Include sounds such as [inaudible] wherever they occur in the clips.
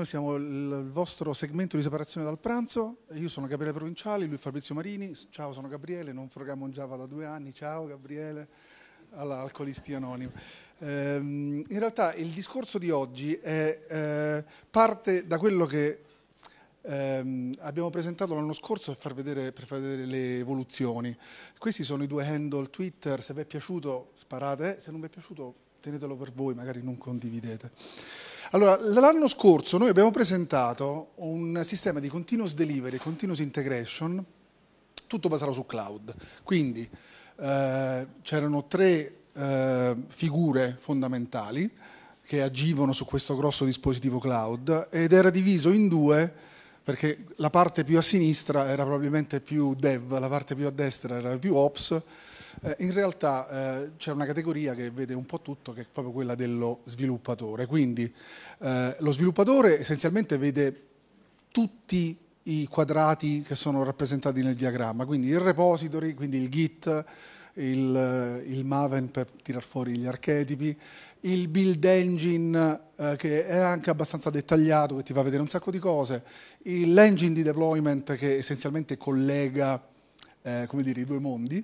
noi siamo il vostro segmento di separazione dal pranzo, io sono Gabriele Provinciali, lui è Fabrizio Marini, ciao sono Gabriele, non programmo un Java da due anni, ciao Gabriele, all'Alcolisti anonimo. Ehm, in realtà il discorso di oggi è, eh, parte da quello che ehm, abbiamo presentato l'anno scorso per far, vedere, per far vedere le evoluzioni. Questi sono i due handle Twitter, se vi è piaciuto sparate, se non vi è piaciuto tenetelo per voi, magari non condividete. Allora, l'anno scorso noi abbiamo presentato un sistema di continuous delivery, continuous integration, tutto basato su cloud. Quindi eh, c'erano tre eh, figure fondamentali che agivano su questo grosso dispositivo cloud ed era diviso in due perché la parte più a sinistra era probabilmente più dev, la parte più a destra era più ops eh, in realtà eh, c'è una categoria che vede un po' tutto, che è proprio quella dello sviluppatore. Quindi eh, lo sviluppatore essenzialmente vede tutti i quadrati che sono rappresentati nel diagramma, quindi il repository, quindi il git, il, eh, il Maven per tirar fuori gli archetipi, il build engine eh, che è anche abbastanza dettagliato, che ti fa vedere un sacco di cose, l'engine di deployment che essenzialmente collega eh, dire, i due mondi,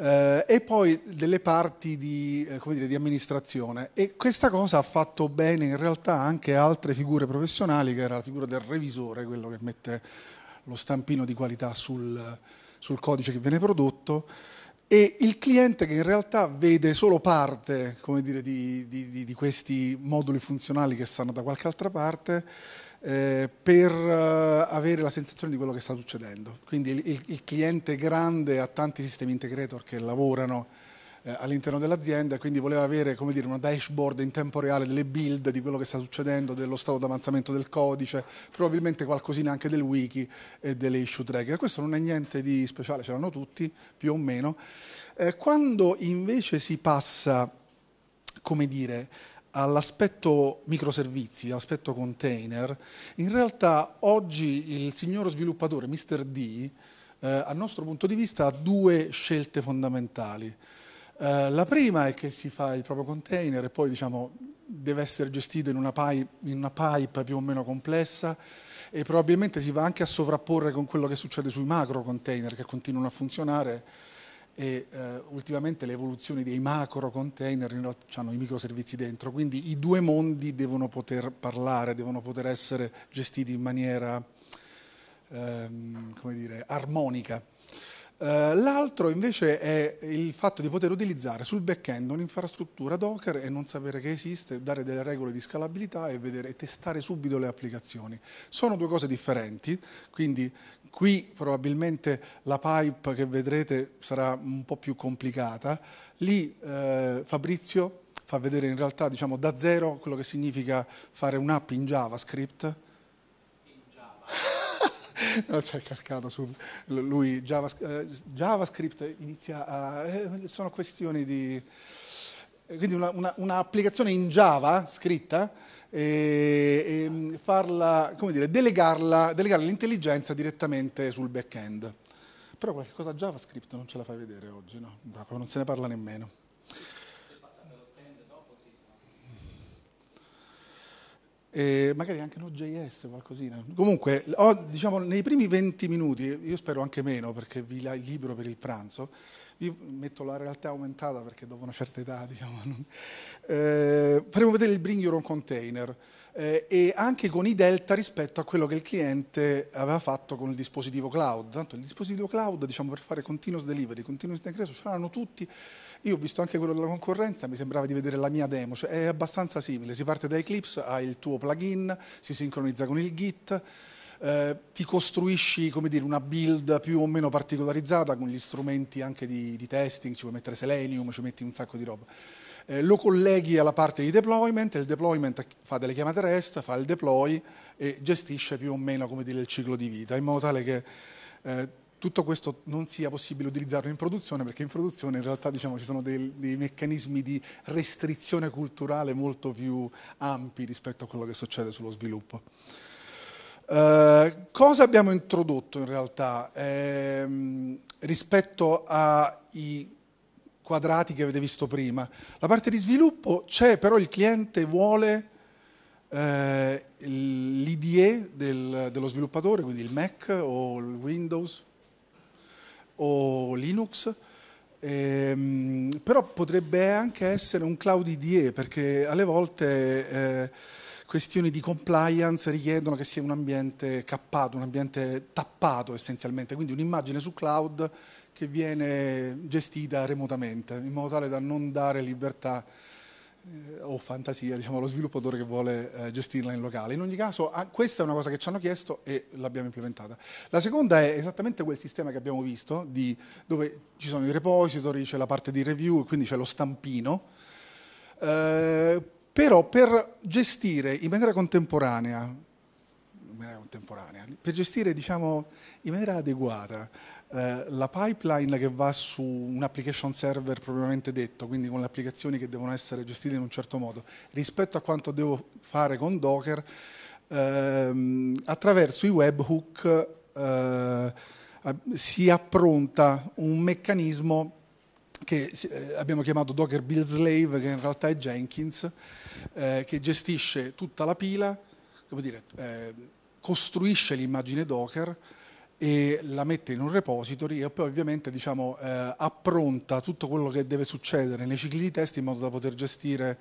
eh, e poi delle parti di, eh, dire, di, amministrazione. E questa cosa ha fatto bene in realtà anche altre figure professionali, che era la figura del revisore, quello che mette lo stampino di qualità sul, sul codice che viene prodotto e il cliente che in realtà vede solo parte dire, di, di, di, questi moduli funzionali che stanno da qualche altra parte eh, per eh, avere la sensazione di quello che sta succedendo. Quindi il, il, cliente grande ha tanti sistemi integrator che lavorano eh, all'interno dell'azienda, quindi voleva avere dire, una dashboard in tempo reale delle build, di quello che sta succedendo, dello stato d'avanzamento del codice, probabilmente qualcosina anche del wiki e delle issue tracker. Questo non è niente di speciale, ce l'hanno tutti, più o meno. Eh, quando invece si passa, come dire, all'aspetto microservizi, all'aspetto container, in realtà oggi il signor sviluppatore, Mr. D, eh, a nostro punto di vista ha due scelte fondamentali. Eh, la prima è che si fa il proprio container e poi diciamo, deve essere gestito in una, pipe, in una pipe più o meno complessa e probabilmente si va anche a sovrapporre con quello che succede sui macro container che continuano a funzionare e eh, ultimamente le evoluzioni dei macro container hanno i microservizi dentro, quindi i due mondi devono poter parlare, devono poter essere gestiti in maniera ehm, come dire, armonica. Eh, l'altro invece è il fatto di poter utilizzare sul back-end un'infrastruttura Docker e non sapere che esiste, dare delle regole di scalabilità e, vedere, e testare subito le applicazioni. Sono due cose differenti, quindi Qui probabilmente la pipe che vedrete sarà un po' più complicata. Lì eh, Fabrizio fa vedere in realtà diciamo, da zero quello che significa fare un'app in JavaScript. In Java. [laughs] no, c'è cascato su lui eh, JavaScript inizia a... Eh, sono questioni di... Eh, quindi un'applicazione in Java scritta eh, e, e mm, farla, dire, delegare l'intelligenza direttamente sul back-end. Però qualche cosa JavaScript non ce la fai vedere oggi, no? non se ne parla nemmeno. E eh, magari anche Node.js, o qualcosina. Comunque, ho, diciamo, nei primi 20 minuti, io spero anche meno perché vi libro per il pranzo, io metto la realtà aumentata perché dopo una certa età, diciamo. [laughs] Non... Eh, faremo vedere il bring your own container eh, e anche con i delta rispetto a quello che il cliente aveva fatto con il dispositivo cloud. Tanto il dispositivo cloud, diciamo, per fare continuous delivery, continuous ingresso, c'erano tutti. Io ho visto anche quello della concorrenza, mi sembrava di vedere la mia demo, cioè è abbastanza simile. Si parte da Eclipse, hai il tuo plugin, si sincronizza con il Git eh, ti costruisci dire, una build più o meno particolarizzata con gli strumenti anche di, di testing, ci puoi mettere Selenium, ci metti un sacco di roba. Eh, lo colleghi alla parte di deployment, il deployment fa delle chiamate REST, fa il deploy e gestisce più o meno dire, il ciclo di vita, in modo tale che eh, tutto questo non sia possibile utilizzarlo in produzione, perché in produzione in realtà diciamo, ci sono dei, dei, meccanismi di restrizione culturale molto più ampi rispetto a quello che succede sullo sviluppo. Eh, cosa abbiamo introdotto in realtà eh, rispetto ai quadrati che avete visto prima? La parte di sviluppo c'è, però il cliente vuole eh, l'IDE del, dello sviluppatore, quindi il Mac o il Windows o Linux, ehm, però potrebbe anche essere un cloud IDE perché alle volte eh, questioni di compliance richiedono che sia un ambiente cappato, un ambiente tappato essenzialmente, quindi un'immagine su cloud che viene gestita remotamente, in modo tale da non dare libertà eh, o fantasia diciamo, allo sviluppatore che vuole eh, gestirla in locale. In ogni caso, ah, questa è una cosa che ci hanno chiesto e l'abbiamo implementata. La seconda è esattamente quel sistema che abbiamo visto, di, dove ci sono i repository, c'è la parte di review, quindi c'è lo stampino. Eh, però per gestire in maniera contemporanea, in maniera contemporanea per gestire diciamo, in maniera adeguata eh, la pipeline che va su un application server propriamente detto, quindi con le applicazioni che devono essere gestite in un certo modo, rispetto a quanto devo fare con Docker, ehm, attraverso i webhook eh, si appronta un meccanismo che eh, abbiamo chiamato Docker Build Slave, che in realtà è Jenkins, eh, che gestisce tutta la pila, dire, eh, costruisce l'immagine Docker e la mette in un repository e poi ovviamente diciamo, eh, appronta tutto quello che deve succedere nei cicli di test in modo da poter gestire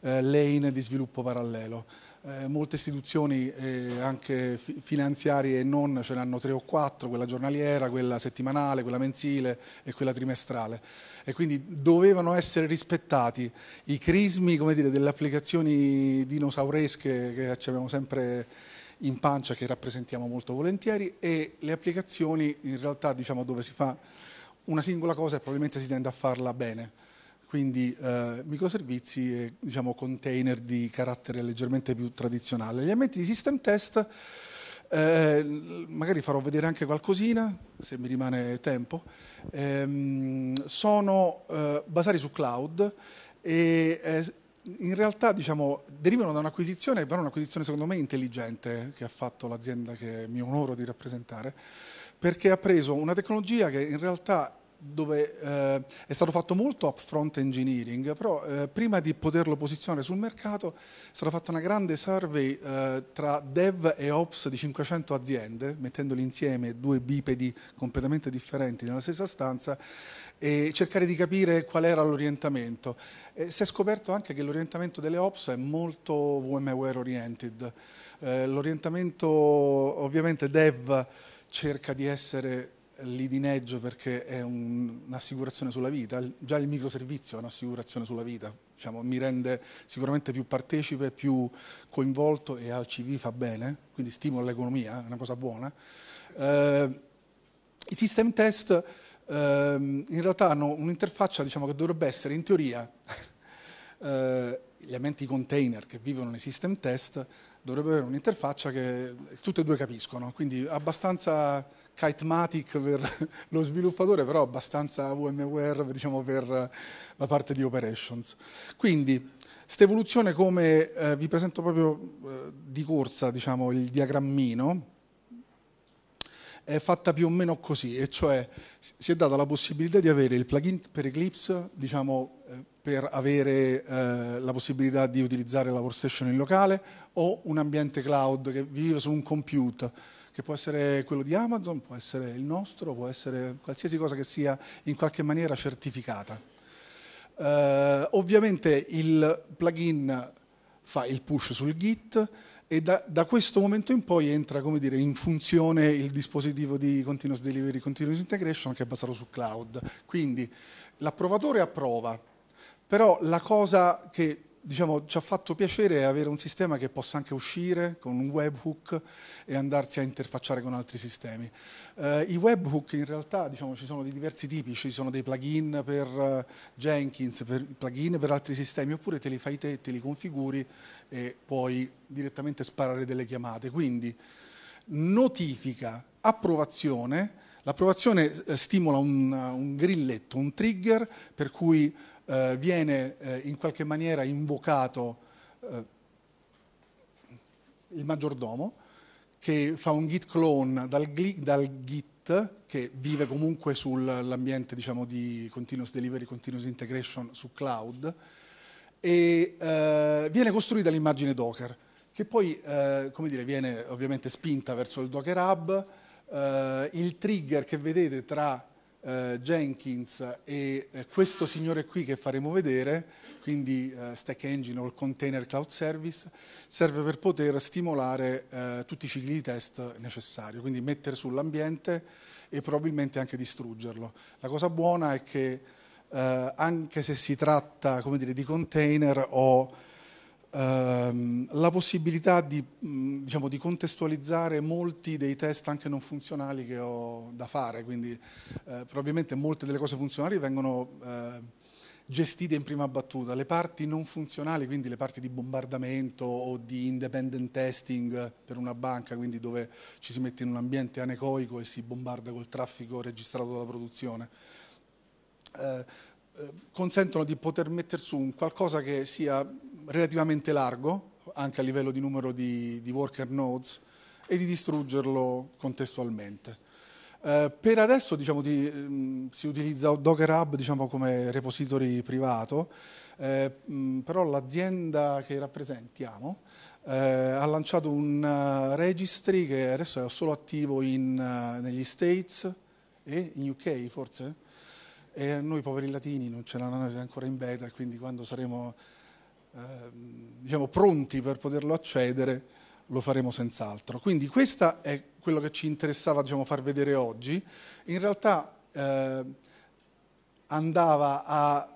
eh, lane di sviluppo parallelo eh, molte istituzioni eh, anche finanziarie e non ce ne hanno tre o quattro, quella giornaliera, quella settimanale, quella mensile e quella trimestrale e quindi dovevano essere rispettati i crismi dire, delle applicazioni dinosauresche che ci abbiamo sempre in pancia che rappresentiamo molto volentieri e le applicazioni in realtà diciamo, dove si fa una singola cosa e probabilmente si tende a farla bene quindi eh, microservizi e diciamo, container di carattere leggermente più tradizionale. Gli ambienti di system test, eh, magari farò vedere anche qualcosina, se mi rimane tempo, ehm, sono eh, basati su cloud e eh, in realtà diciamo, derivano da un'acquisizione, però un'acquisizione secondo me intelligente eh, che ha fatto l'azienda che mi onoro di rappresentare, perché ha preso una tecnologia che in realtà dove eh, è stato fatto molto upfront engineering, però eh, prima di poterlo posizionare sul mercato è stata fatta una grande survey eh, tra dev e ops di 500 aziende, mettendoli insieme due bipedi completamente differenti nella stessa stanza e cercare di capire qual era l'orientamento. si è scoperto anche che l'orientamento delle ops è molto VMware oriented, eh, l'orientamento ovviamente dev cerca di essere l'idineggio perché è un, un'assicurazione sulla vita, già il microservizio è un'assicurazione sulla vita, diciamo, mi rende sicuramente più partecipe, più coinvolto e al CV fa bene, quindi stimola l'economia, è una cosa buona. Eh, I system test eh, in realtà hanno un'interfaccia diciamo, che dovrebbe essere in teoria [laughs] eh, gli elementi container che vivono nei system test dovrebbero avere un'interfaccia che tutte e due capiscono, quindi abbastanza Kitematic per [laughs] lo sviluppatore, però abbastanza VMware diciamo, per eh, la parte di operations. Quindi, questa evoluzione come eh, vi presento proprio eh, di corsa, diciamo, il diagrammino, è fatta più o meno così, e cioè si è data la possibilità di avere il plugin per Eclipse, diciamo, eh, per avere eh, la possibilità di utilizzare la workstation in locale o un ambiente cloud che vive su un computer che può essere quello di Amazon, può essere il nostro, può essere qualsiasi cosa che sia in qualche maniera certificata. Eh, ovviamente il plugin fa il push sul Git e da, da, questo momento in poi entra come dire, in funzione il dispositivo di continuous delivery, continuous integration che è basato su cloud. Quindi l'approvatore approva, però la cosa che diciamo, ci ha fatto piacere avere un sistema che possa anche uscire con un webhook e andarsi a interfacciare con altri sistemi. Eh, I webhook in realtà diciamo, ci sono di diversi tipi, ci sono dei plugin per eh, Jenkins, per plugin per altri sistemi, oppure te li fai te, te li configuri e puoi direttamente sparare delle chiamate. Quindi notifica, approvazione, l'approvazione eh, stimola un, un grilletto, un trigger per cui eh, viene eh, in qualche maniera invocato eh, il maggiordomo che fa un git clone dal, dal git che vive comunque sull'ambiente diciamo, di continuous delivery, continuous integration su cloud e eh, viene costruita l'immagine Docker che poi eh, dire, viene ovviamente spinta verso il Docker Hub. Eh, il trigger che vedete tra eh, Jenkins e eh, questo signore qui che faremo vedere, quindi eh, Stack Engine o il Container Cloud Service, serve per poter stimolare eh, tutti i cicli di test necessari, quindi mettere sull'ambiente e probabilmente anche distruggerlo. La cosa buona è che eh, anche se si tratta dire, di container o Ehm, la possibilità di, mm, diciamo, di, contestualizzare molti dei test anche non funzionali che ho da fare, quindi eh, probabilmente molte delle cose funzionali vengono eh, gestite in prima battuta, le parti non funzionali, quindi le parti di bombardamento o di independent testing per una banca, quindi dove ci si mette in un ambiente anecoico e si bombarda col traffico registrato dalla produzione. Eh, eh consentono di poter mettere su un qualcosa che sia relativamente largo, anche a livello di numero di, di worker nodes, e di distruggerlo contestualmente. Eh, per adesso diciamo, di, mh, ehm, si utilizza Docker Hub diciamo, come repository privato, eh, mh, però l'azienda che rappresentiamo eh, ha lanciato un uh, registry che adesso è solo attivo in, uh, negli States e in UK forse, e noi poveri latini non ce l'hanno ancora in beta, quindi quando saremo Ehm, diciamo, pronti per poterlo accedere, lo faremo senz'altro. Quindi questo è quello che ci interessava diciamo, far vedere oggi. In realtà eh, andava a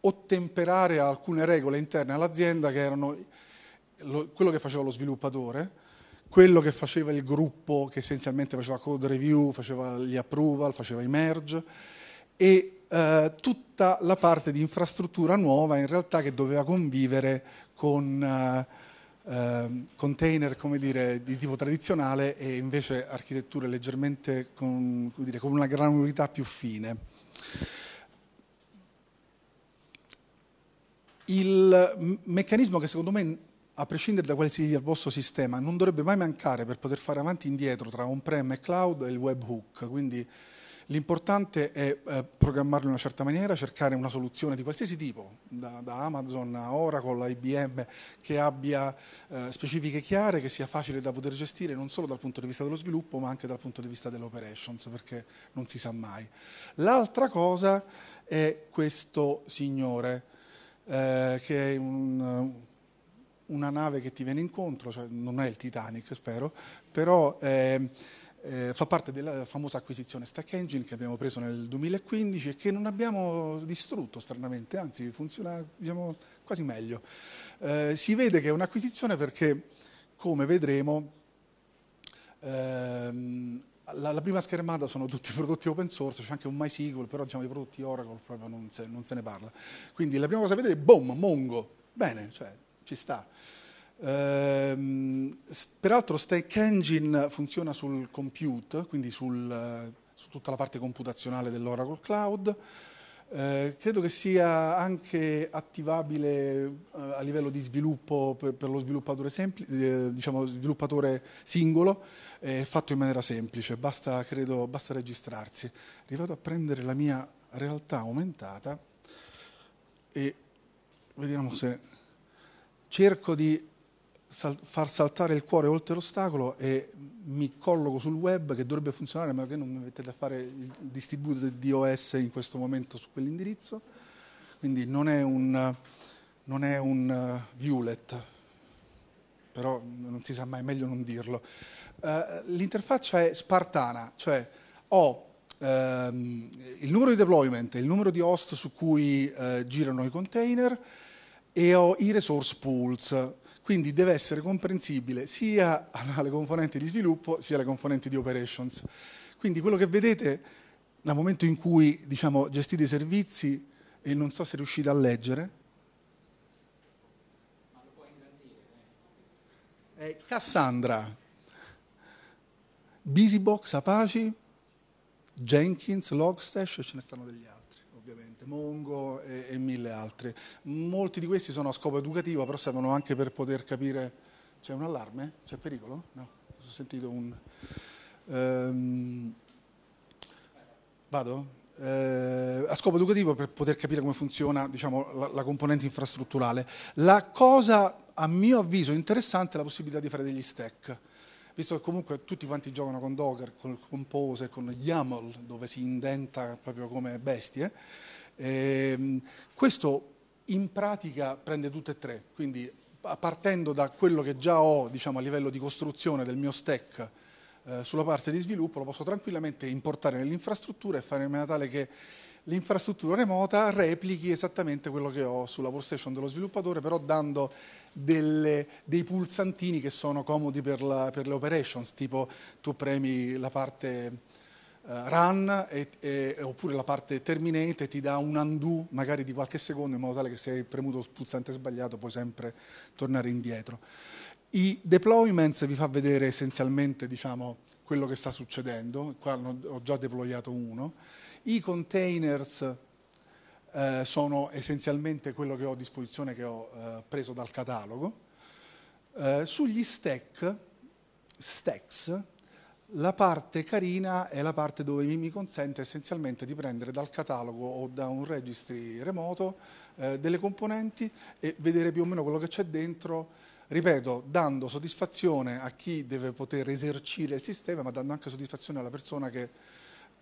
ottemperare alcune regole interne all'azienda che erano lo, quello che faceva lo sviluppatore, quello che faceva il gruppo che essenzialmente faceva code review, faceva gli approval, faceva i merge e eh, tutta la parte di infrastruttura nuova in realtà che doveva convivere con eh, ehm, container dire, di tipo tradizionale e invece architetture leggermente con, dire, con una granularità più fine. Il meccanismo che secondo me a prescindere da quale sia il vostro sistema, non dovrebbe mai mancare per poter fare avanti e indietro tra on-prem e cloud è il webhook. Quindi L'importante è eh, programmarlo in una certa maniera, cercare una soluzione di qualsiasi tipo, da, da Amazon a Oracle a IBM, che abbia eh, specifiche chiare, che sia facile da poter gestire non solo dal punto di vista dello sviluppo, ma anche dal punto di vista dell'operations, perché non si sa mai. L'altra cosa è questo signore, eh, che è un, una nave che ti viene incontro, cioè non è il Titanic, spero, però eh, fa parte della famosa acquisizione Stack Engine che abbiamo preso nel 2015 e che non abbiamo distrutto stranamente, anzi funziona diciamo, quasi meglio. Eh, si vede che è un'acquisizione perché, come vedremo, ehm, la, la, prima schermata sono tutti i prodotti open source, c'è anche un MySQL, però diciamo di prodotti Oracle proprio non se, non se ne parla. Quindi la prima cosa da vedere è boom, Mongo, bene, cioè ci sta. Ehm, peraltro Stack Engine funziona sul compute, quindi sul, eh, su tutta la parte computazionale dell'Oracle Cloud. Eh, credo che sia anche attivabile eh, a livello di sviluppo per, per lo sviluppatore, eh, diciamo, sviluppatore singolo, fatto in maniera semplice, basta, credo, basta registrarsi. Arrivato a prendere la mia realtà aumentata e vediamo se cerco di sal- far saltare il cuore oltre l'ostacolo e mi colloco sul web che dovrebbe funzionare, ma che non mi mettete a fare il distributor di OS in questo momento su quell'indirizzo. Quindi non è un, non è un uh, violet, però non si sa mai, meglio non dirlo. Uh, l'interfaccia è spartana, cioè ho uh, il numero di deployment, il numero di host su cui uh, girano i container e ho i resource pools quindi deve essere comprensibile sia alle componenti di sviluppo sia alle componenti di operations. Quindi quello che vedete dal momento in cui diciamo, gestite i servizi, e non so se riuscite a leggere, è Cassandra, Busybox, Apache, Jenkins, Logstash e ce ne stanno degli altri ovviamente, Mongo e, e, mille altri. Molti di questi sono a scopo educativo, però servono anche per poter capire... C'è un allarme? C'è pericolo? No, ho sentito un... Um... vado? Eh, a scopo educativo per poter capire come funziona diciamo, la, la, componente infrastrutturale. La cosa, a mio avviso, interessante è la possibilità di fare degli stack visto che comunque tutti quanti giocano con Docker, con Compose, con YAML, dove si indenta proprio come bestie, ehm, questo in pratica prende tutte e tre, quindi partendo da quello che già ho diciamo, a livello di costruzione del mio stack eh, sulla parte di sviluppo, lo posso tranquillamente importare nell'infrastruttura e fare in maniera tale che l'infrastruttura remota replichi esattamente quello che ho sulla workstation dello sviluppatore, però dando delle, dei pulsantini che sono comodi per, la, per, le operations, tipo tu premi la parte eh, run e, e, oppure la parte terminate e ti dà un undo magari di qualche secondo in modo tale che se hai premuto il pulsante sbagliato puoi sempre tornare indietro. I deployments vi fa vedere essenzialmente diciamo, quello che sta succedendo, qua ho già deployato uno, i containers eh, sono essenzialmente quello che ho a disposizione, che ho eh, preso dal catalogo. Eh, sugli stack, stacks, la parte carina è la parte dove mi consente essenzialmente di prendere dal catalogo o da un registry remoto eh, delle componenti e vedere più o meno quello che c'è dentro, ripeto, dando soddisfazione a chi deve poter esercire il sistema, ma dando anche soddisfazione alla persona che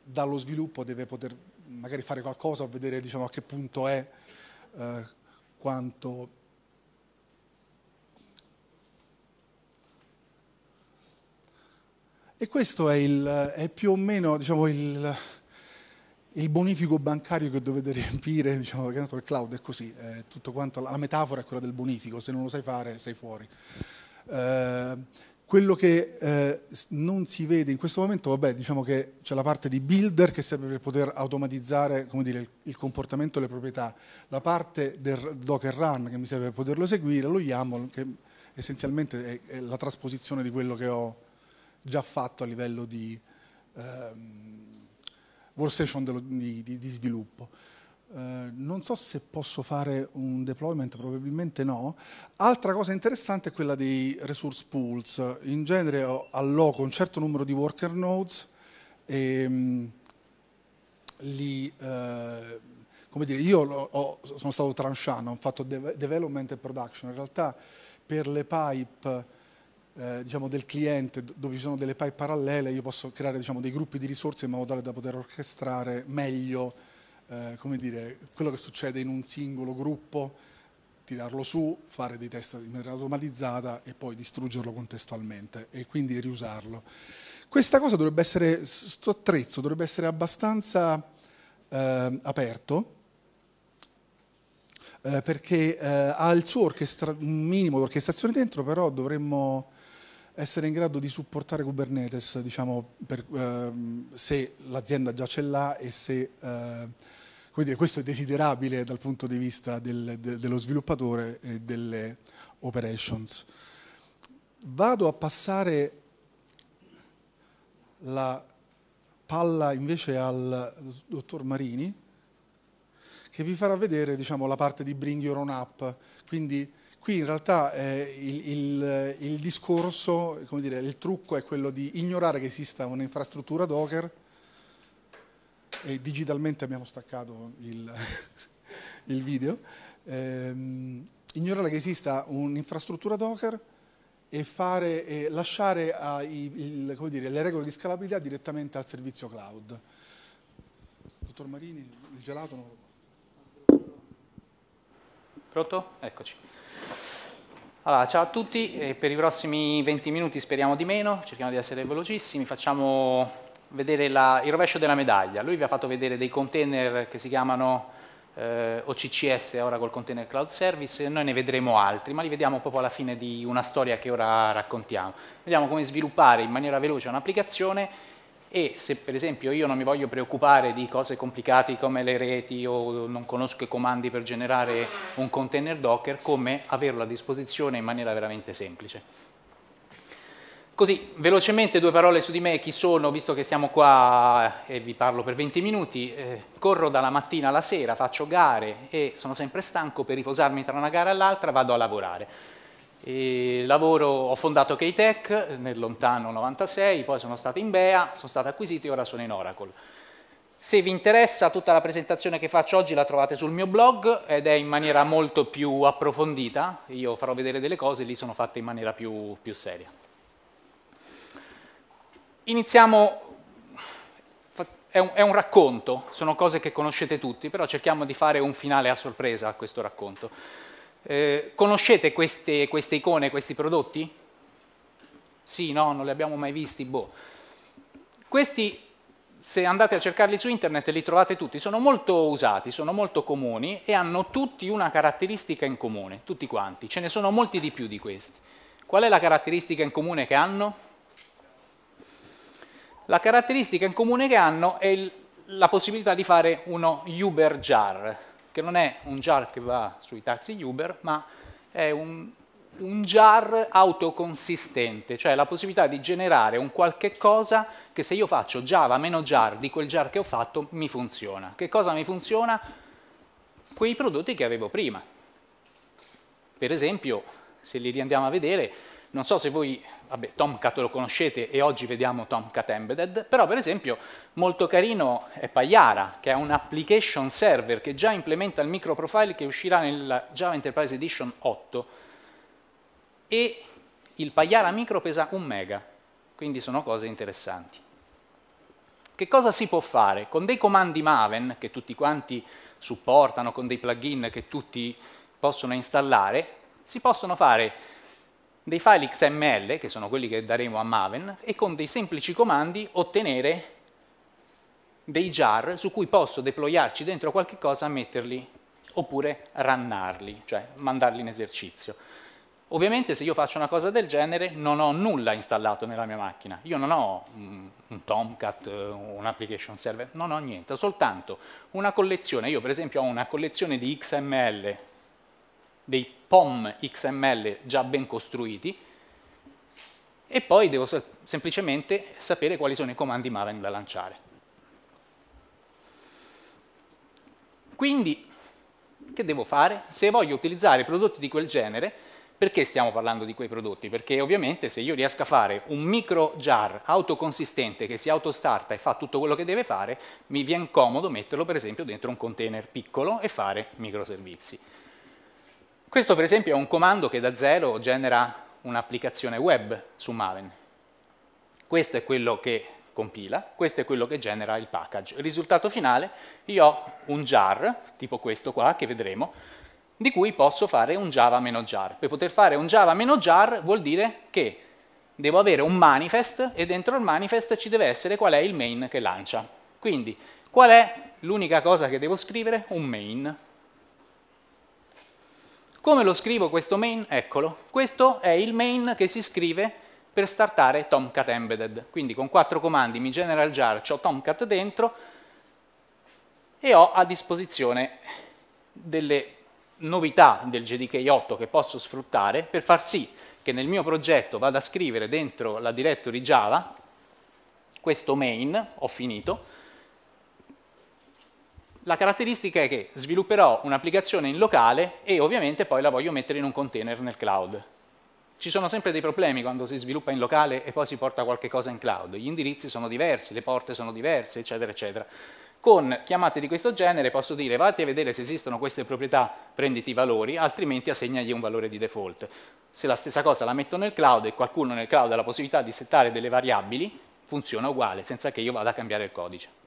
dallo sviluppo deve poter magari fare qualcosa o vedere diciamo, a che punto è, eh, quanto... E questo è, il, è più o meno diciamo, il, il, bonifico bancario che dovete riempire, diciamo, perché tanto il cloud è così, è quanto, la metafora è quella del bonifico, se non lo sai fare sei fuori. Eh, quello che eh, non si vede in questo momento, vabbè, diciamo che c'è la parte di builder che serve per poter automatizzare dire, il, il, comportamento le proprietà, la parte del docker run che mi serve per poterlo eseguire, lo YAML che essenzialmente è, è la trasposizione di quello che ho già fatto a livello di ehm, workstation dello, di, di, di sviluppo. Eh, non so se posso fare un deployment, probabilmente no. Altra cosa interessante è quella dei resource pools. In genere alloco un certo numero di worker nodes e mm, li, eh, come dire, io ho, sono stato tranchant, ho fatto de- development e production. In realtà per le pipe eh, diciamo del cliente dove ci sono delle pipe parallele io posso creare diciamo, dei gruppi di risorse in modo tale da poter orchestrare meglio eh, come dire, quello che succede in un singolo gruppo, tirarlo su, fare dei test in maniera automatizzata e poi distruggerlo contestualmente e quindi riusarlo. Questa cosa dovrebbe essere, questo attrezzo dovrebbe essere abbastanza eh, aperto eh, perché eh, ha il suo un minimo di orchestrazione dentro, però dovremmo essere in grado di supportare Kubernetes, diciamo, per, eh, se l'azienda già ce l'ha e se eh, dire, questo è desiderabile dal punto di vista del, de, dello sviluppatore e delle operations. Vado a passare la palla invece al dottor Marini che vi farà vedere diciamo, la parte di Bring Your Own App. Quindi qui in realtà eh, il, il, il, discorso, dire, il trucco è quello di ignorare che esista un'infrastruttura Docker e digitalmente abbiamo staccato il, [laughs] il video, ehm, ignorare che esista un'infrastruttura Docker e, fare, e lasciare ai, il, dire, le regole di scalabilità direttamente al servizio cloud. Dottor Marini, il gelato non lo... Pronto? Eccoci. Allora, ciao a tutti, per i prossimi 20 minuti speriamo di meno, cerchiamo di essere velocissimi, facciamo vedere la, il rovescio della medaglia. Lui vi ha fatto vedere dei container che si chiamano eh, OCCS, ora col container cloud service, noi ne vedremo altri, ma li vediamo proprio alla fine di una storia che ora raccontiamo. Vediamo come sviluppare in maniera veloce un'applicazione e se per esempio io non mi voglio preoccupare di cose complicate come le reti o non conosco i comandi per generare un container Docker, come averlo a disposizione in maniera veramente semplice. Così, velocemente due parole su di me, chi sono, visto che siamo qua eh, e vi parlo per 20 minuti, eh, corro dalla mattina alla sera, faccio gare e sono sempre stanco, per riposarmi tra una gara e l'altra vado a lavorare. E lavoro, ho fondato K-Tech eh, nel lontano 96, poi sono stato in BEA, sono stato acquisito e ora sono in Oracle. Se vi interessa tutta la presentazione che faccio oggi la trovate sul mio blog ed è in maniera molto più approfondita, io farò vedere delle cose, lì sono fatte in maniera più, più seria. Iniziamo, è un, è un, racconto, sono cose che conoscete tutti, però cerchiamo di fare un finale a sorpresa a questo racconto. Eh, conoscete queste, queste icone, questi prodotti? Sì, no, non li abbiamo mai visti, boh. Questi se andate a cercarli su internet li trovate tutti, sono molto usati, sono molto comuni e hanno tutti una caratteristica in comune, tutti quanti, ce ne sono molti di più di questi. Qual è la caratteristica in comune che hanno? la caratteristica in comune che hanno è il, la possibilità di fare uno Uber jar, che non è un jar che va sui taxi Uber, ma è un, un jar autoconsistente, cioè la possibilità di generare un qualche cosa che se io faccio Java meno jar di quel jar che ho fatto mi funziona. Che cosa mi funziona? Quei prodotti che avevo prima. Per esempio, se li riandiamo a vedere, non so se voi, vabbè, Tomcat lo conoscete e oggi vediamo Tomcat Embedded, però per esempio molto carino è Payara, che è un application server che già implementa il micro profile che uscirà nella Java Enterprise Edition 8 e il Payara micro pesa un mega, quindi sono cose interessanti. Che cosa si può fare? Con dei comandi Maven, che tutti quanti supportano, con dei plugin che tutti possono installare, si possono fare dei file XML, che sono quelli che daremo a Maven, e con dei semplici comandi ottenere dei jar su cui posso deployarci dentro qualche cosa, metterli oppure runnarli, cioè mandarli in esercizio. Ovviamente se io faccio una cosa del genere non ho nulla installato nella mia macchina, io non ho un Tomcat, eh, un application server, non ho niente, ho soltanto una collezione, io per esempio ho una collezione di XML dei POM XML già ben costruiti e poi devo semplicemente sapere quali sono i comandi Maven da lanciare. Quindi, che devo fare? Se voglio utilizzare prodotti di quel genere, perché stiamo parlando di quei prodotti? Perché ovviamente se io riesco a fare un micro jar autoconsistente che si autostarta e fa tutto quello che deve fare, mi viene comodo metterlo per esempio dentro un container piccolo e fare microservizi. Questo per esempio è un comando che da zero genera un'applicazione web su Maven. Questo è quello che compila, questo è quello che genera il package. Il risultato finale, io ho un jar, tipo questo qua, che vedremo, di cui posso fare un java-jar. Per poter fare un java-jar vuol dire che devo avere un manifest e dentro il manifest ci deve essere qual è il main che lancia. Quindi, qual è l'unica cosa che devo scrivere? Un main. Come lo scrivo questo main? Eccolo, questo è il main che si scrive per startare Tomcat Embedded. Quindi con quattro comandi mi genera il jar, ho Tomcat dentro e ho a disposizione delle novità del JDK 8 che posso sfruttare per far sì che nel mio progetto vada a scrivere dentro la directory Java questo main, ho finito, la caratteristica è che svilupperò un'applicazione in locale e ovviamente poi la voglio mettere in un container nel cloud. Ci sono sempre dei problemi quando si sviluppa in locale e poi si porta qualche cosa in cloud. Gli indirizzi sono diversi, le porte sono diverse, eccetera, eccetera. Con chiamate di questo genere posso dire vatti a vedere se esistono queste proprietà, prenditi i valori, altrimenti assegnagli un valore di default. Se la stessa cosa la metto nel cloud e qualcuno nel cloud ha la possibilità di settare delle variabili, funziona uguale, senza che io vada a cambiare il codice.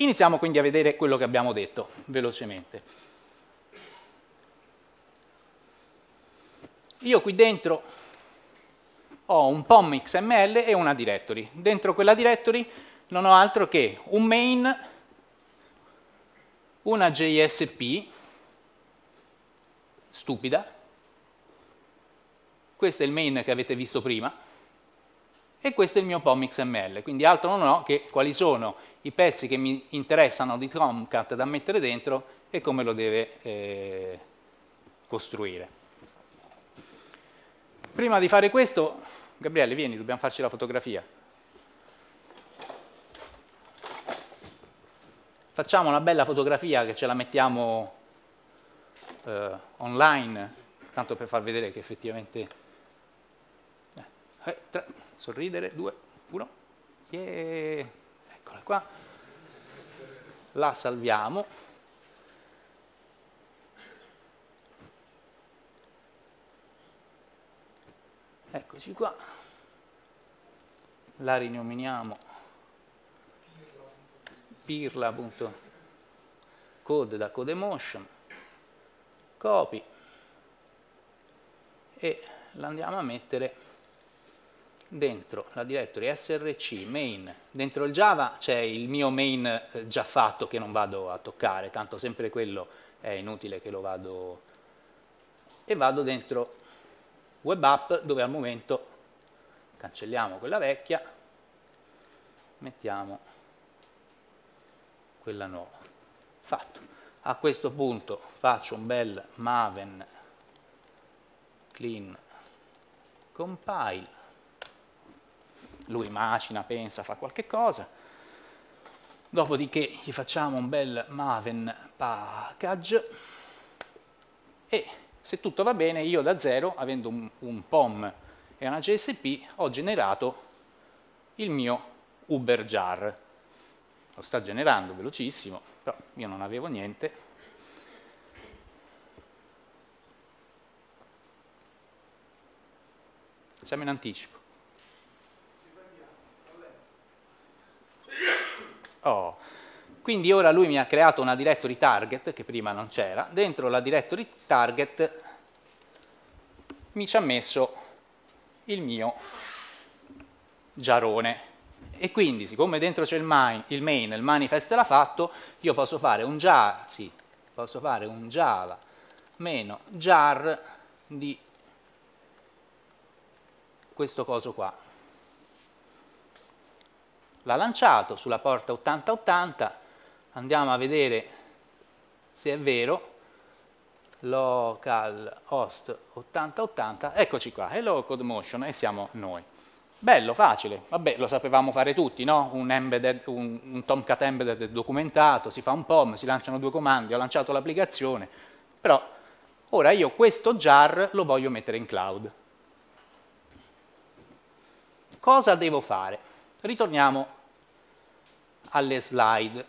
Iniziamo quindi a vedere quello che abbiamo detto velocemente. Io qui dentro ho un POM XML e una directory. Dentro quella directory non ho altro che un main, una JSP stupida, questo è il main che avete visto prima, e questo è il mio POM XML, quindi altro non ho che quali sono i pezzi che mi interessano di Tomcat da mettere dentro e come lo deve eh, costruire. Prima di fare questo, Gabriele, vieni, dobbiamo farci la fotografia. Facciamo una bella fotografia che ce la mettiamo eh, online, tanto per far vedere che effettivamente... Eh, eh tre, sorridere, due, uno. Yeah eccola qua, la salviamo. Eccoci qua, la rinominiamo pirla.code da codemotion, copy e la andiamo a mettere dentro la directory src main, dentro il Java c'è il mio main eh, già fatto che non vado a toccare, tanto sempre quello è inutile che lo vado e vado dentro web app dove al momento cancelliamo quella vecchia, mettiamo quella nuova. Fatto. A questo punto faccio un bel maven clean compile lui macina, pensa, fa qualche cosa, dopodiché gli facciamo un bel maven package e se tutto va bene io da zero, avendo un, un POM e una JSP, ho generato il mio Uber jar. Lo sta generando velocissimo, però io non avevo niente, siamo in anticipo. Oh. Quindi ora lui mi ha creato una directory target, che prima non c'era, dentro la directory target mi ci ha messo il mio giarone. E quindi, siccome dentro c'è il main, il main, il manifest l'ha fatto, io posso fare un jar, sì, posso fare un java meno jar di questo coso qua l'ha lanciato sulla porta 8080, andiamo a vedere se è vero, local host 8080, eccoci qua, hello code motion e siamo noi. Bello, facile, vabbè lo sapevamo fare tutti, no? un, embedded, un, un Tomcat embedded documentato, si fa un POM, si lanciano due comandi, ho lanciato l'applicazione, però ora io questo jar lo voglio mettere in cloud. Cosa devo fare? Ritorniamo alle slide.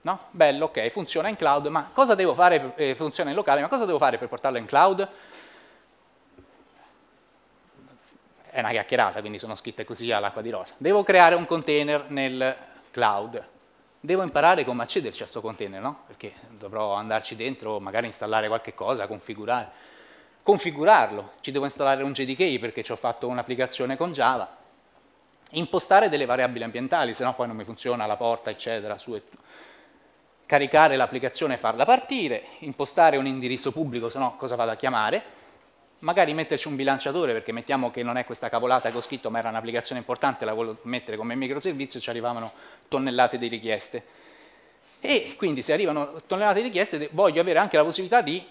No? Bello, ok, funziona in cloud, ma cosa devo fare, eh, funziona in locale, ma cosa devo fare per portarlo in cloud? È una chiacchierata, quindi sono scritte così all'acqua di rosa. Devo creare un container nel cloud. Devo imparare come accederci a questo container, no? Perché dovrò andarci dentro, magari installare qualche cosa, configurare configurarlo, ci devo installare un JDK perché ci ho fatto un'applicazione con Java, impostare delle variabili ambientali, se no poi non mi funziona la porta, eccetera, su, e caricare l'applicazione e farla partire, impostare un indirizzo pubblico, se no cosa vado a chiamare, magari metterci un bilanciatore perché mettiamo che non è questa cavolata che ho scritto ma era un'applicazione importante, la volevo mettere come microservizio ci arrivavano tonnellate di richieste. E quindi se arrivano tonnellate di richieste voglio avere anche la possibilità di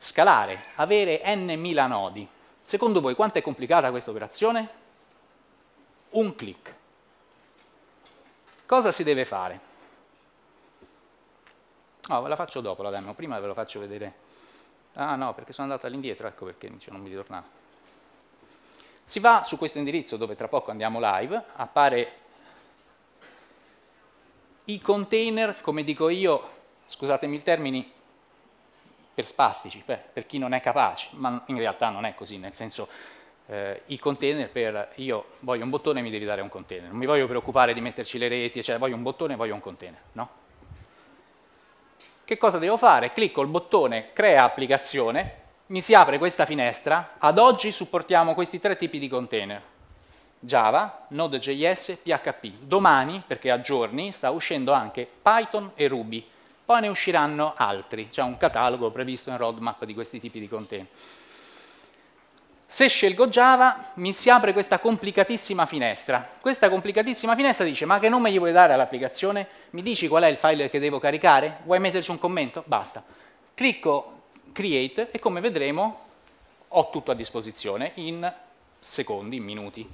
scalare, avere n mila nodi. Secondo voi quanto è complicata questa operazione? Un clic. Cosa si deve fare? No, ve la faccio dopo la demo, prima ve lo faccio vedere. Ah no, perché sono andato all'indietro, ecco perché non mi ritornava. Si va su questo indirizzo dove tra poco andiamo live, appare i container, come dico io, scusatemi il termine, per spastici, per, per chi non è capace, ma in realtà non è così, nel senso eh, i container per io voglio un bottone e mi devi dare un container, non mi voglio preoccupare di metterci le reti, cioè voglio un bottone e voglio un container, no? Che cosa devo fare? Clicco il bottone crea applicazione, mi si apre questa finestra, ad oggi supportiamo questi tre tipi di container, Java, Node.js, PHP, domani, perché a giorni, sta uscendo anche Python e Ruby, poi ne usciranno altri, c'è un catalogo previsto in roadmap di questi tipi di container. Se scelgo Java mi si apre questa complicatissima finestra. Questa complicatissima finestra dice ma che nome gli vuoi dare all'applicazione? Mi dici qual è il file che devo caricare? Vuoi metterci un commento? Basta. Clicco create e come vedremo ho tutto a disposizione in secondi, in minuti.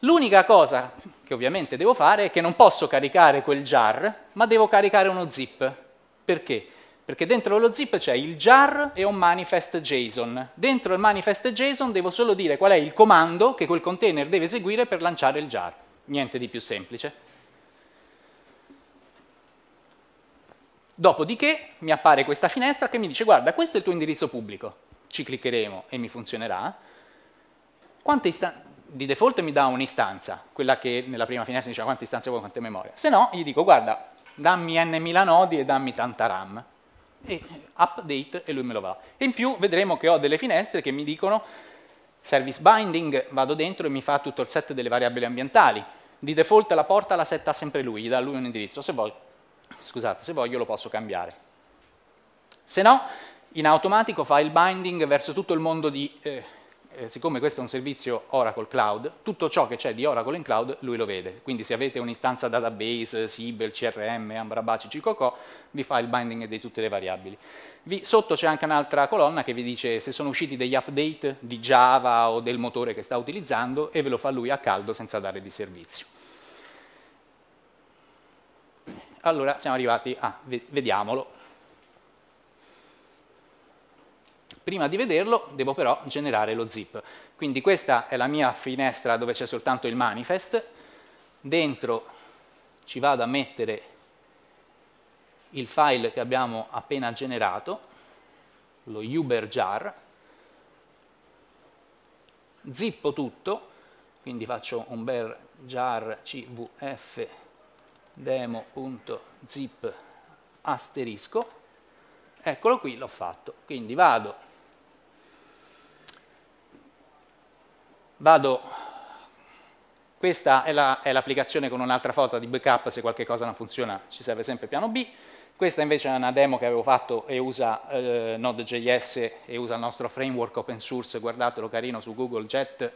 L'unica cosa che ovviamente devo fare è che non posso caricare quel jar, ma devo caricare uno zip. Perché? Perché dentro lo zip c'è il jar e un manifest JSON. Dentro il manifest JSON devo solo dire qual è il comando che quel container deve eseguire per lanciare il jar. Niente di più semplice. Dopodiché mi appare questa finestra che mi dice guarda questo è il tuo indirizzo pubblico, ci cliccheremo e mi funzionerà. Quante istanze? di default mi dà un'istanza, quella che nella prima finestra diceva quante istanze vuoi, quante memoria. Se no, gli dico guarda, dammi n mila nodi e dammi tanta RAM. E eh, update e lui me lo va. E in più vedremo che ho delle finestre che mi dicono service binding, vado dentro e mi fa tutto il set delle variabili ambientali. Di default la porta la setta sempre lui, gli dà lui un indirizzo. Se voglio, scusate, se voglio lo posso cambiare. Se no, in automatico fa il binding verso tutto il mondo di... Eh, eh, siccome questo è un servizio Oracle Cloud, tutto ciò che c'è di Oracle in cloud lui lo vede. Quindi se avete un'istanza database, Sibel, CRM, Ambrabaci, Cicocò, vi fa il binding di tutte le variabili. Vi, sotto c'è anche un'altra colonna che vi dice se sono usciti degli update di Java o del motore che sta utilizzando e ve lo fa lui a caldo senza dare di servizio. Allora siamo arrivati a, vediamolo, Prima di vederlo devo però generare lo zip. Quindi questa è la mia finestra dove c'è soltanto il manifest. Dentro ci vado a mettere il file che abbiamo appena generato, lo uberjar. Zippo tutto, quindi faccio un bel jar cvf demo.zip asterisco. Eccolo qui, l'ho fatto. Quindi vado Vado, questa è, la, è l'applicazione con un'altra foto di backup, se qualche cosa non funziona ci serve sempre piano B. Questa invece è una demo che avevo fatto e usa eh, Node.js e usa il nostro framework open source, guardatelo carino su Google Jet,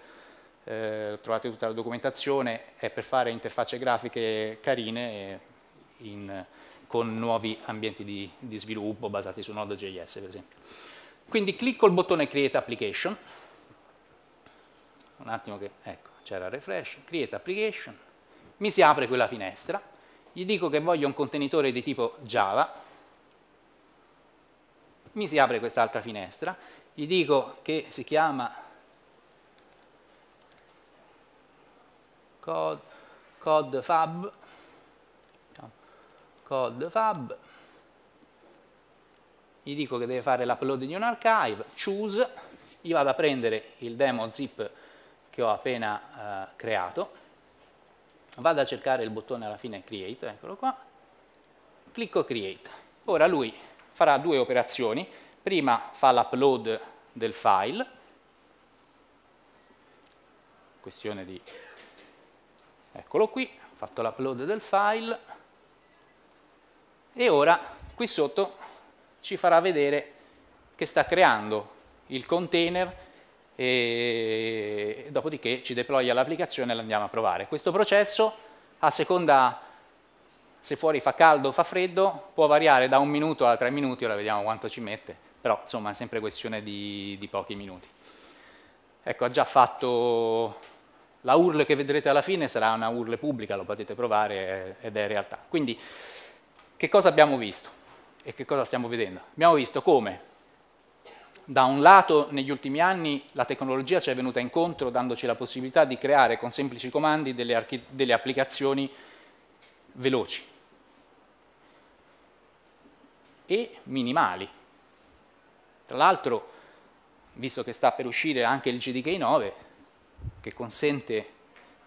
eh, trovate tutta la documentazione, è per fare interfacce grafiche carine in, con nuovi ambienti di, di sviluppo basati su Node.js per esempio. Quindi clicco il bottone Create Application, un attimo che, ecco, c'era refresh, create application, mi si apre quella finestra, gli dico che voglio un contenitore di tipo Java, mi si apre quest'altra finestra, gli dico che si chiama code, code fab, diciamo, code fab, gli dico che deve fare l'upload di un archive, choose, gli vado a prendere il demo zip che ho appena eh, creato, vado a cercare il bottone alla fine create, eccolo qua, clicco create. Ora lui farà due operazioni, prima fa l'upload del file, questione di... eccolo qui, ho fatto l'upload del file e ora qui sotto ci farà vedere che sta creando il container e dopodiché ci deploya l'applicazione e l'andiamo a provare. Questo processo a seconda se fuori fa caldo o fa freddo può variare da un minuto a tre minuti, ora vediamo quanto ci mette, però insomma è sempre questione di, di pochi minuti. Ecco, ha già fatto la URL che vedrete alla fine, sarà una URL pubblica, lo potete provare ed è realtà. Quindi che cosa abbiamo visto e che cosa stiamo vedendo? Abbiamo visto come da un lato negli ultimi anni la tecnologia ci è venuta incontro dandoci la possibilità di creare con semplici comandi delle, delle applicazioni veloci e minimali. Tra l'altro, visto che sta per uscire anche il GDK 9, che consente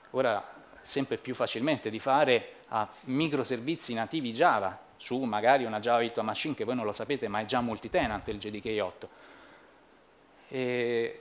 ora sempre più facilmente di fare a microservizi nativi Java su magari una Java Virtual Machine che voi non lo sapete ma è già multitenant il GDK 8 eh,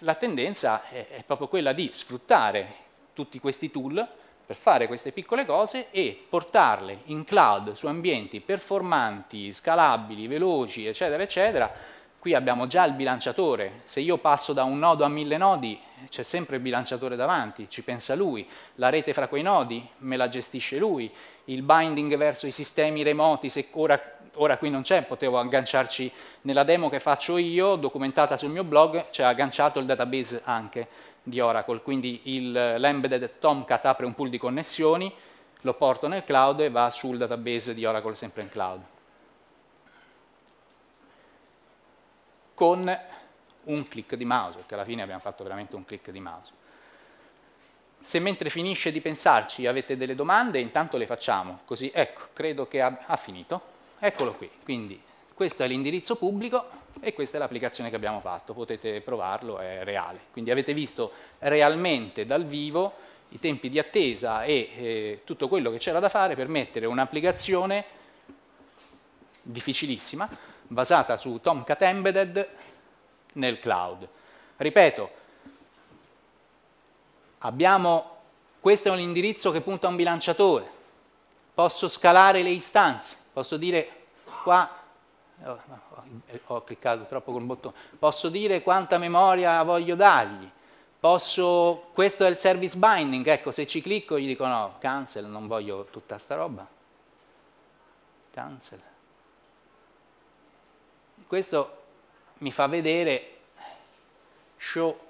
la tendenza è, è proprio quella di sfruttare tutti questi tool per fare queste piccole cose e portarle in cloud su ambienti performanti, scalabili, veloci, eccetera, eccetera. Qui abbiamo già il bilanciatore, se io passo da un nodo a mille nodi c'è sempre il bilanciatore davanti, ci pensa lui, la rete fra quei nodi me la gestisce lui, il binding verso i sistemi remoti, se ora ora qui non c'è, potevo agganciarci nella demo che faccio io, documentata sul mio blog, c'è agganciato il database anche di Oracle, quindi l'embedded Tomcat apre un pool di connessioni, lo porto nel cloud e va sul database di Oracle sempre in cloud. Con un clic di mouse, perché alla fine abbiamo fatto veramente un clic di mouse. Se mentre finisce di pensarci avete delle domande, intanto le facciamo, così ecco, credo che ha, ha finito. Eccolo qui, quindi questo è l'indirizzo pubblico e questa è l'applicazione che abbiamo fatto, potete provarlo, è reale. Quindi avete visto realmente dal vivo i tempi di attesa e eh, tutto quello che c'era da fare per mettere un'applicazione difficilissima basata su Tomcat Embedded nel cloud. Ripeto, abbiamo, questo è un indirizzo che punta a un bilanciatore, posso scalare le istanze, Posso dire qua, oh, oh eh, ho cliccato troppo col bottone, posso dire quanta memoria voglio dargli, posso, questo è il service binding, ecco se ci clicco gli dico no, cancel, non voglio tutta sta roba, cancel. Questo mi fa vedere show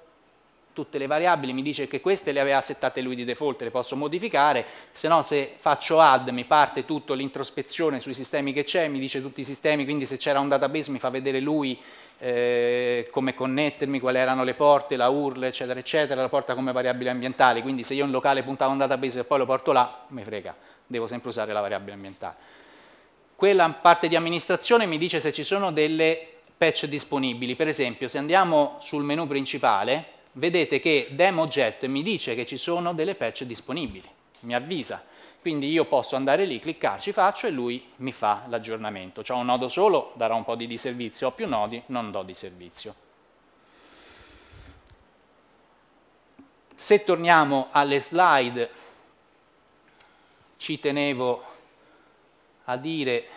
tutte le variabili, mi dice che queste le aveva settate lui di default, le posso modificare, se no se faccio add mi parte tutta l'introspezione sui sistemi che c'è, mi dice tutti i sistemi, quindi se c'era un database mi fa vedere lui eh, come connettermi, quali erano le porte, la URL, eccetera, eccetera, la porta come variabile ambientale, quindi se io in locale puntavo un database e poi lo porto là, mi frega, devo sempre usare la variabile ambientale. Quella parte di amministrazione mi dice se ci sono delle patch disponibili, per esempio se andiamo sul menu principale, vedete che DemoJet mi dice che ci sono delle patch disponibili, mi avvisa. Quindi io posso andare lì, cliccarci, faccio e lui mi fa l'aggiornamento. Ho un nodo solo, darò un po' di servizio, ho più nodi, non do di servizio. Se torniamo alle slide, ci tenevo a dire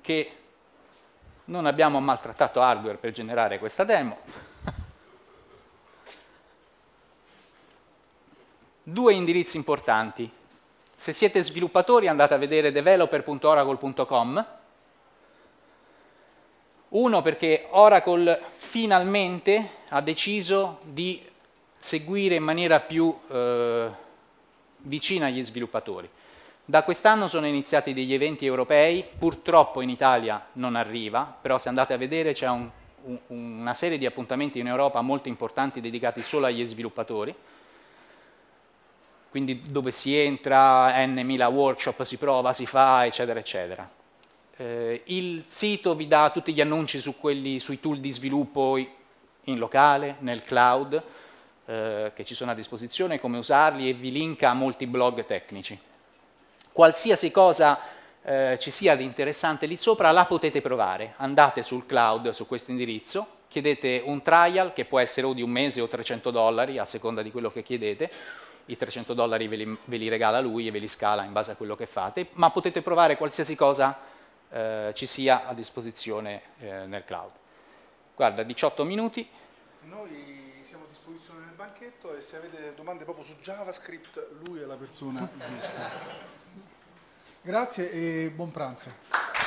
che non abbiamo maltrattato hardware per generare questa demo. Due indirizzi importanti. Se siete sviluppatori andate a vedere developer.oracle.com. Uno perché Oracle finalmente ha deciso di seguire in maniera più eh, vicina agli sviluppatori. Da quest'anno sono iniziati degli eventi europei, purtroppo in Italia non arriva, però se andate a vedere c'è un, un, una serie di appuntamenti in Europa molto importanti dedicati solo agli sviluppatori, quindi dove si entra, n mila workshop si prova, si fa, eccetera, eccetera. Eh, il sito vi dà tutti gli annunci su quelli, sui tool di sviluppo in locale, nel cloud, eh, che ci sono a disposizione, come usarli e vi linka a molti blog tecnici. Qualsiasi cosa eh, ci sia di interessante lì sopra la potete provare. Andate sul cloud su questo indirizzo, chiedete un trial che può essere o di un mese o 300 dollari a seconda di quello che chiedete. I 300 dollari ve li, ve li regala lui e ve li scala in base a quello che fate, ma potete provare qualsiasi cosa eh, ci sia a disposizione eh, nel cloud. Guarda, 18 minuti. Noi banchetto e se avete domande proprio su JavaScript lui è la persona giusta. Grazie e buon pranzo.